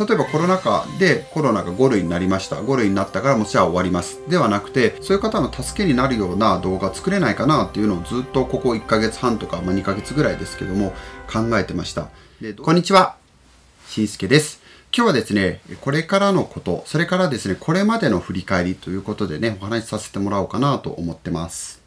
例えばコロナ禍でコロナが5類になりました。5類になったからもうじゃあ終わります。ではなくて、そういう方の助けになるような動画作れないかなっていうのをずっとここ1ヶ月半とか、まあ、2ヶ月ぐらいですけども考えてました。こんにちは。しんすけです。今日はですね、これからのこと、それからですね、これまでの振り返りということでね、お話しさせてもらおうかなと思ってます。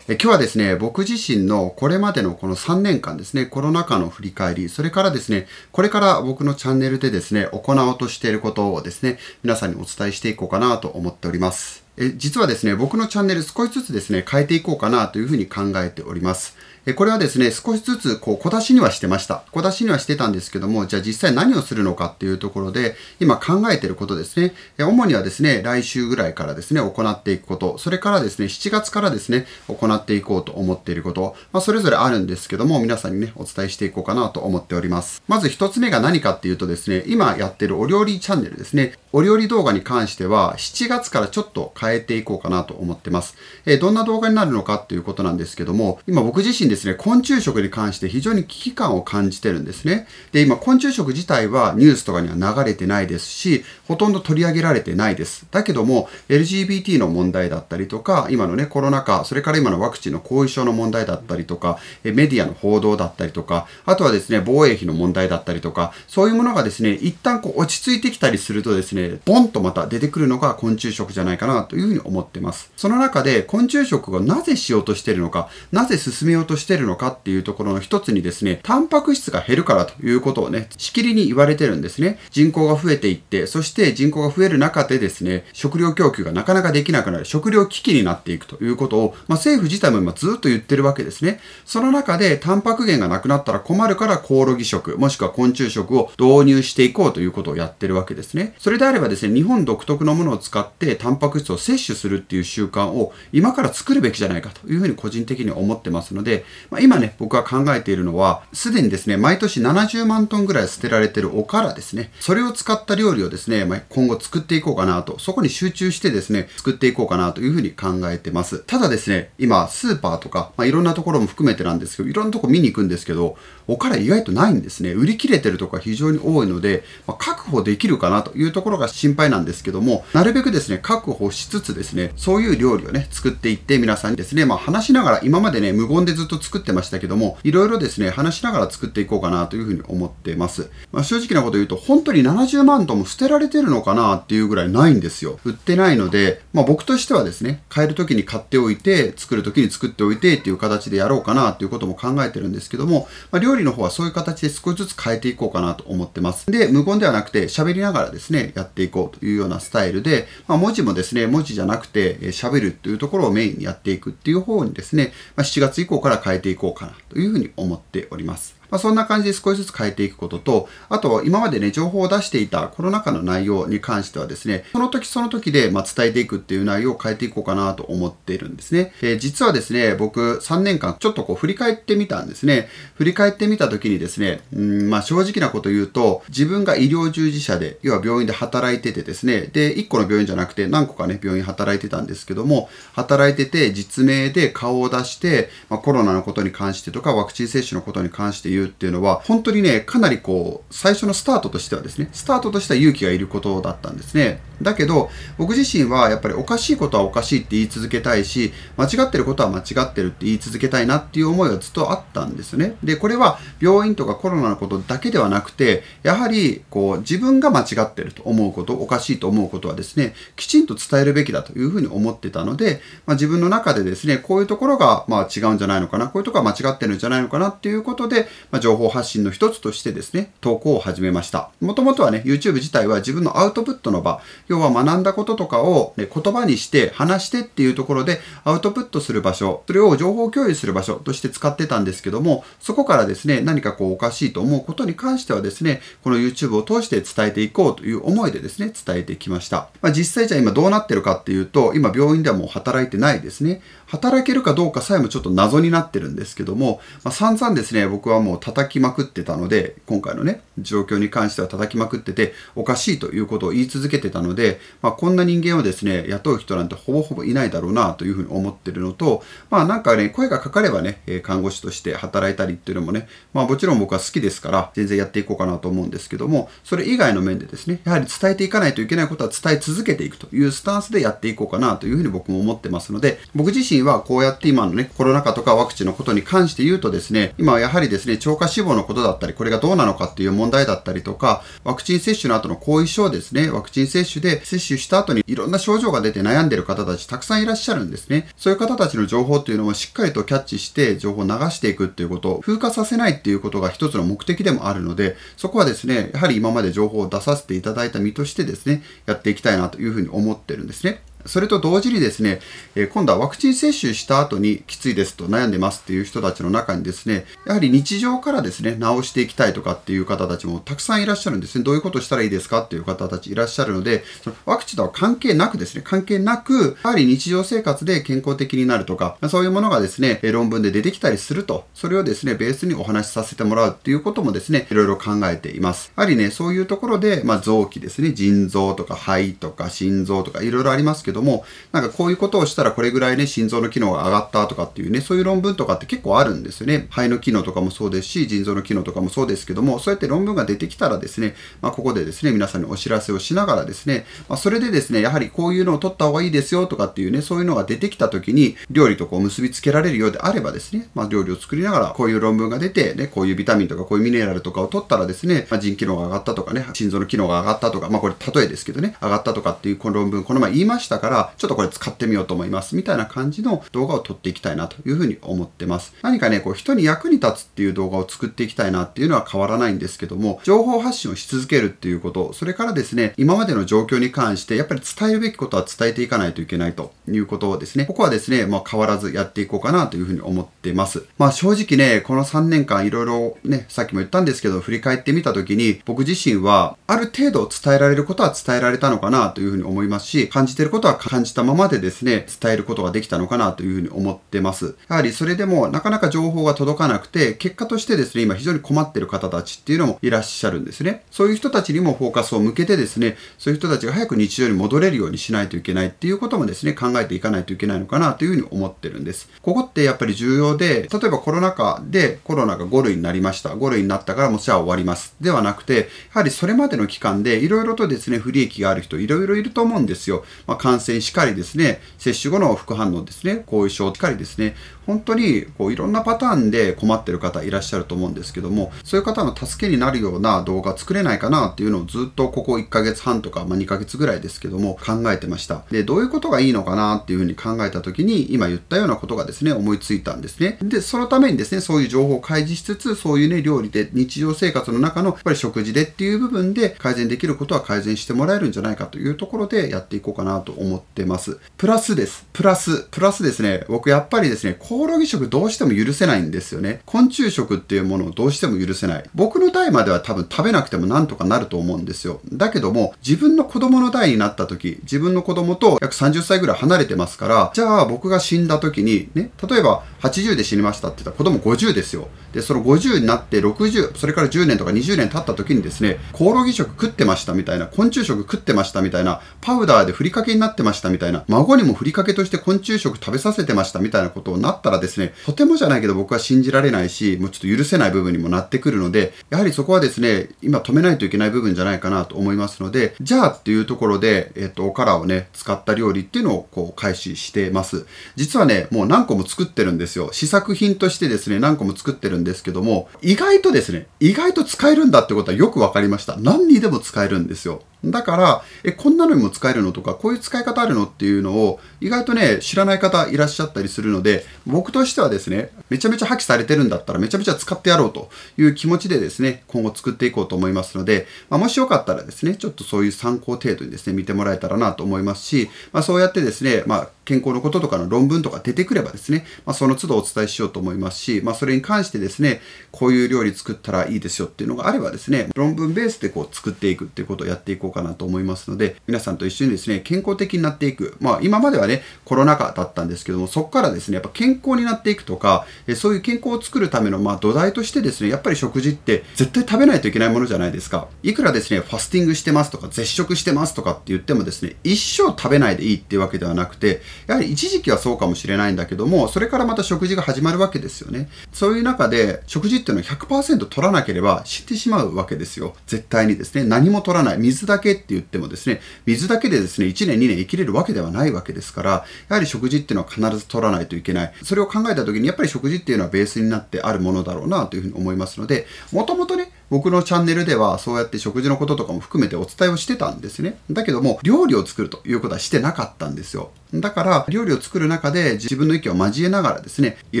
今日はですね、僕自身のこれまでのこの3年間ですね、コロナ禍の振り返り、それからですね、これから僕のチャンネルでですね、行おうとしていることをですね、皆さんにお伝えしていこうかなと思っております。え実はですね、僕のチャンネル少しずつですね、変えていこうかなというふうに考えております。えこれはですね、少しずつこう小出しにはしてました。小出しにはしてたんですけども、じゃあ実際何をするのかっていうところで、今考えてることですね。え主にはですね、来週ぐらいからですね、行っていくこと、それからですね、7月からですね、行っていこうと思っていること、まあ、それぞれあるんですけども、皆さんにね、お伝えしていこうかなと思っております。まず一つ目が何かっていうとですね、今やってるお料理チャンネルですね、お料理動画に関しては、7月からちょっと変えていこうかなと思ってます。えー、どんな動画になるのかっていうことなんですけども、今僕自身ですね、昆虫食に関して非常に危機感を感じてるんですね。で、今昆虫食自体はニュースとかには流れてないですし、ほとんど取り上げられてないです。だけども、LGBT の問題だったりとか、今のね、コロナ禍、それから今のワクチンの後遺症の問題だったりとか、メディアの報道だったりとか、あとはですね、防衛費の問題だったりとか、そういうものがですね、一旦こう落ち着いてきたりするとですね、ボンとまた出てくるのが昆虫食じゃないかなとというふうに思ってます。その中で昆虫食がなぜしようとしてるのか、なぜ進めようとしてるのかっていうところの一つにですね、タンパク質が減るからということをね、しきりに言われてるんですね。人口が増えていって、そして人口が増える中でですね、食料供給がなかなかできなくなる、食料危機になっていくということを、まあ、政府自体も今ずっと言ってるわけですね。その中で、タンパク源がなくなったら困るからコオロギ食、もしくは昆虫食を導入していこうということをやってるわけですね。それであればですね、日本独特のものを使って、タンパク質を摂取するっていう習慣を今から作るべきじゃないかというふうに個人的に思ってますので、まあ、今ね、僕が考えているのは、すでにですね、毎年70万トンぐらい捨てられてるおからですね、それを使った料理をですね、まあ、今後作っていこうかなと、そこに集中してですね、作っていこうかなというふうに考えてます。ただですね、今、スーパーとか、まあ、いろんなところも含めてなんですけど、いろんなとこ見に行くんですけど、おから意外とないんですね。売り切れてるとか非常に多いので、まあ、確保できるかなというところが心配なんですけども、なるべくですね、確保しつつですね、そういう料理をね、作っていって皆さんにですね、まあ話しながら、今までね、無言でずっと作ってましたけども、いろいろですね、話しながら作っていこうかなというふうに思ってます。まあ正直なこと言うと、本当に70万とも捨てられてるのかなっていうぐらいないんですよ。売ってないので、まあ僕としてはですね、買える時に買っておいて、作る時に作っておいてっていう形でやろうかなということも考えてるんですけども、まあ料理の方はそういう形で少しずつ変えていこうかなと思ってます。で、無言ではなくて、喋りながらですね、やっていこうというようなスタイルで、まあ文字もですね、文打じゃなくて、え喋るというところをメインにやっていくっていう方にですね、まあ、7月以降から変えていこうかなというふうに思っております。まあ、そんな感じで少しずつ変えていくことと、あと今までね、情報を出していたコロナ禍の内容に関してはですね、その時その時でま伝えていくっていう内容を変えていこうかなと思っているんですね。え実はですね、僕3年間ちょっとこう振り返ってみたんですね。振り返ってみた時にですね、うんまあ、正直なこと言うと、自分が医療従事者で、要は病院で働いててですね、で、1個の病院じゃなくて何個かね、病院働いてたんですけども、働いてて実名で顔を出して、まあ、コロナのことに関してとかワクチン接種のことに関して言う由っていうのは、本当にね、かなりこう、最初のスタートとしてはですね、スタートとしては勇気がいることだったんですね。だけど、僕自身はやっぱりおかしいことはおかしいって言い続けたいし、間違ってることは間違ってるって言い続けたいなっていう思いはずっとあったんですね。で、これは病院とかコロナのことだけではなくて、やはりこう、自分が間違ってると思うこと、おかしいと思うことはですね、きちんと伝えるべきだというふうに思ってたので、まあ、自分の中でですね、こういうところがまあ違うんじゃないのかな、こういうところは間違ってるんじゃないのかなっていうことで、まあ、情報発信の一つとしてですね、投稿を始めました。もともとはね、YouTube 自体は自分のアウトプットの場、要は学んだこととかを、ね、言葉にして話してっていうところでアウトプットする場所、それを情報共有する場所として使ってたんですけども、そこからですね、何かこうおかしいと思うことに関してはですね、この YouTube を通して伝えていこうという思いでですね、伝えてきました。まあ、実際じゃあ今どうなってるかっていうと、今病院ではもう働いてないですね。働けるかどうかさえもちょっと謎になってるんですけども、まあ、散々ですね、僕はもう叩きまくってたので、今回のね、状況に関しては叩きまくってて、おかしいということを言い続けてたので、まあ、こんな人間をですね、雇う人なんてほぼほぼいないだろうなというふうに思ってるのと、まあなんかね、声がかかればね、看護師として働いたりっていうのもね、まあもちろん僕は好きですから、全然やっていこうかなと思うんですけども、それ以外の面でですね、やはり伝えていかないといけないことは伝え続けていくというスタンスでやっていこうかなというふうに僕も思ってますので、僕自身はこうやって今のね、コロナ禍とかワクチンのことに関して言うとですね、今はやはりですね、超過死亡のことだったり、これがどうなのかっていう問題だったりとか、ワクチン接種の後の後遺症ですね、ワクチン接種で接種した後にいろんな症状が出て悩んでる方たちたくさんいらっしゃるんですね。そういう方たちの情報っていうのをしっかりとキャッチして情報を流していくっていうことを風化させないっていうことが一つの目的でもあるので、そこはですね、やはり今まで情報を出させていただいた身としてですね、やっていきたいなというふうに思ってるんですね。それと同時にですね、え今度はワクチン接種した後にきついですと悩んでますっていう人たちの中にですね、やはり日常からですね、治していきたいとかっていう方たちもたくさんいらっしゃるんですね。どういうことしたらいいですかっていう方たちいらっしゃるので、そのワクチンとは関係なくですね、関係なく、やはり日常生活で健康的になるとか、そういうものがですね、論文で出てきたりすると、それをですね、ベースにお話しさせてもらうっていうこともですね、いろいろ考えています。やはりね、そういうところで、まあ、臓器ですね、腎臓とか肺とか心臓とかいろいろありますけど、けども、なんかこういうことをしたらこれぐらいね、心臓の機能が上がったとかっていうね、そういう論文とかって結構あるんですよね。肺の機能とかもそうですし、腎臓の機能とかもそうですけども、そうやって論文が出てきたらですね、まあ、ここでですね、皆さんにお知らせをしながらですね、まあ、それでですね、やはりこういうのを取った方がいいですよとかっていうね、そういうのが出てきた時に、料理とこう結びつけられるようであればですね、まあ、料理を作りながら、こういう論文が出て、ね、こういうビタミンとかこういうミネラルとかを取ったらですね、まあ、腎機能が上がったとかね、心臓の機能が上がったとか、まあこれ例えですけどね、上がったとかっていうこの論文、この前言いましたから、ちょっとこれ使ってみようと思います、みたいな感じの動画を撮っていきたいなというふうに思ってます。何かね、こう人に役に立つっていう動画を作っていきたいなっていうのは変わらないんですけども、情報発信をし続けるっていうこと、それからですね、今までの状況に関して、やっぱり伝えるべきことは伝えていかないといけないということをですね。ここはですね、まあ変わらずやっていこうかなというふうに思ってます。まあ正直ね、この3年間いろいろね、さっきも言ったんですけど、振り返ってみた時に、僕自身はある程度伝えられることは伝えられたのかなというふうに思いますし、感じてることは感じたままでですね、伝えることができたのかなというふうに思ってます。やはりそれでもなかなか情報が届かなくて、結果としてですね、今非常に困ってる方たちっていうのもいらっしゃるんですね。そういう人たちにもフォーカスを向けてですね、そういう人たちが早く日常に戻れるようにしないといけないっていうこともですね、考えていかないといけないのかなというふうに思ってるんです。ここってやっぱり重要で、例えばコロナ禍でコロナが5類になりました。5類になったからもうじゃあ終わります。ではなくて、やはりそれまでの期間でいろいろとですね、不利益がある人いろいろいると思うんですよ。まあ、感染しかりですね、接種後の副反応ですね、後遺症しかりですね、本当にこういろんなパターンで困ってる方いらっしゃると思うんですけども、そういう方の助けになるような動画作れないかなっていうのをずっとここ1ヶ月半とか、まあ、2ヶ月ぐらいですけども考えてました。で、どういうことがいいのかなっていうふうに考えた時に、今言ったようなことがですね、思いついたんですね。で、そのためにですね、そういう情報を開示しつつ、そういうね、料理で日常生活の中のやっぱり食事でっていう部分で改善できることは改善してもらえるんじゃないかというところでやっていこうかなと思います。思ってます。プラスです。プラス、プラスですね。僕やっぱりですね、コオロギ食どうしても許せないんですよね。昆虫食っていうものをどうしても許せない。僕の代までは多分食べなくてもなんとかなると思うんですよ。だけども、自分の子供の代になった時、自分の子供と約30歳ぐらい離れてますから、じゃあ僕が死んだ時に、ね、例えば80で死にましたって言ったら子供50ですよ。で、その50になって60、それから10年とか20年経った時にですね、コオロギ食食ってましたみたいな、昆虫食食ってましたみたいな、パウダーでふりかけになってってましたみたいな、孫にもふりかけとして昆虫食食べさせてましたみたいなことになったらですね、とてもじゃないけど僕は信じられないし、もうちょっと許せない部分にもなってくるので、やはりそこはですね、今止めないといけない部分じゃないかなと思いますので、じゃあっていうところで、えっ、と、おからをね、使った料理っていうのをこう開始してます。実はね、もう何個も作ってるんですよ。試作品としてですね、何個も作ってるんですけども、意外とですね、意外と使えるんだってことはよく分かりました。何にでも使えるんですよ。だから、え、こんなのにも使えるのとか、こういう使い方あるのっていうのを、意外とね、知らない方いらっしゃったりするので、僕としてはですね、めちゃめちゃ破棄されてるんだったら、めちゃめちゃ使ってやろうという気持ちでですね、今後作っていこうと思いますので、まあ、もしよかったらですね、ちょっとそういう参考程度にですね、見てもらえたらなと思いますし、まあ、そうやってですね、まあ、健康のこととかの論文とか出てくればですね、まあ、その都度お伝えしようと思いますし、まあ、それに関してですね、こういう料理作ったらいいですよっていうのがあればですね、論文ベースでこう作っていくっていうことをやっていこうかなと思いますので、皆さんと一緒にですね、健康的になっていく。まあ、今まではね、コロナ禍だったんですけども、そこからですね、やっぱ健康になっていくとか、そういう健康を作るためのまあ土台としてですね、やっぱり食事って絶対食べないといけないものじゃないですか。いくらですね、ファスティングしてますとか、絶食してますとかって言ってもですね、一生食べないでいいっていうわけではなくて、やはり一時期はそうかもしれないんだけども、それからまた食事が始まるわけですよね。そういう中で、食事っていうのは100%取らなければ死んでしまうわけですよ。絶対にですね、何も取らない。水だけって言ってもですね、水だけでですね、1年2年生きれるわけではないわけですから、やはり食事っていうのは必ず取らないといけない。それを考えた時に、やっぱり食事っていうのはベースになってあるものだろうなというふうに思いますので、もともとね、僕のチャンネルではそうやって食事のこととかも含めてお伝えをしてたんですね。だけども、料理を作るということはしてなかったんですよ。だから、料理を作る中で自分の意見を交えながらですね、い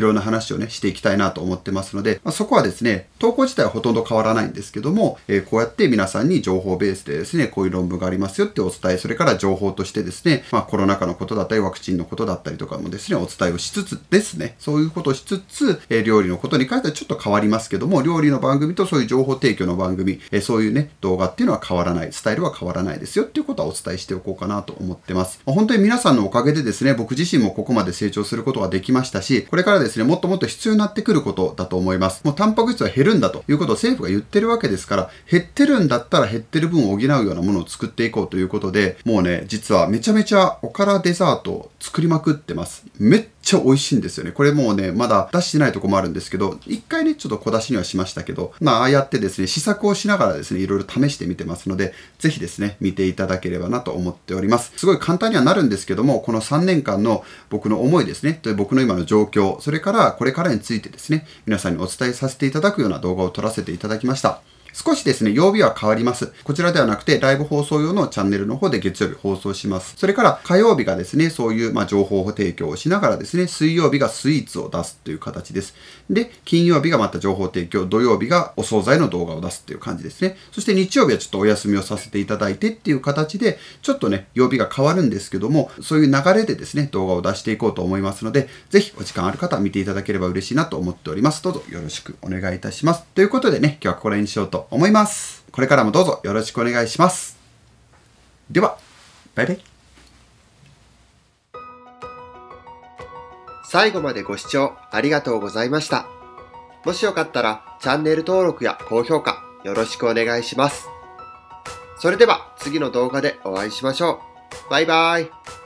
ろんな話をね、していきたいなと思ってますので、まあ、そこはですね、投稿自体はほとんど変わらないんですけども、えー、こうやって皆さんに情報ベースでですね、こういう論文がありますよってお伝え、それから情報としてですね、まあ、コロナ禍のことだったり、ワクチンのことだったりとかもですね、お伝えをしつつですね、そういうことをしつつ、えー、料理のことに関してはちょっと変わりますけども、料理の番組とそういう情報提供の番組、えー、そういうね、動画っていうのは変わらない、スタイルは変わらないですよっていうことはお伝えしておこうかなと思ってます。まあ、本当に皆さんのおかかげでですね、僕自身もここまで成長することができましたし、これからですね、もっともっと必要になってくることだと思います。もうタンパク質は減るんだということを政府が言ってるわけですから、減ってるんだったら減ってる分を補うようなものを作っていこうということで、もうね、実はめちゃめちゃおからデザートを作りまくってます。めっちゃ美味しいんですよね。これもうね、まだ出してないとこもあるんですけど、一回ね、ちょっと小出しにはしましたけど、まあ、ああやってですね、試作をしながらですね、いろいろ試してみてますので、ぜひですね、見ていただければなと思っております。すごい簡単にはなるんですけども、この3年間の僕の思いですね、僕の今の状況、それからこれからについてですね、皆さんにお伝えさせていただくような動画を撮らせていただきました。少しですね、曜日は変わります。こちらではなくて、ライブ放送用のチャンネルの方で月曜日放送します。それから、火曜日がですね、そういう、ま情報提供をしながらですね、水曜日がスイーツを出すという形です。で、金曜日がまた情報提供、土曜日がお惣菜の動画を出すっていう感じですね。そして日曜日はちょっとお休みをさせていただいてっていう形で、ちょっとね、曜日が変わるんですけども、そういう流れでですね、動画を出していこうと思いますので、ぜひお時間ある方見ていただければ嬉しいなと思っております。どうぞよろしくお願いいたします。ということでね、今日はこれにしようと思います。これからもどうぞよろしくお願いします。では、バイバイ。最後までご視聴ありがとうございました。もしよかったらチャンネル登録や高評価よろしくお願いします。それでは次の動画でお会いしましょう。バイバイ。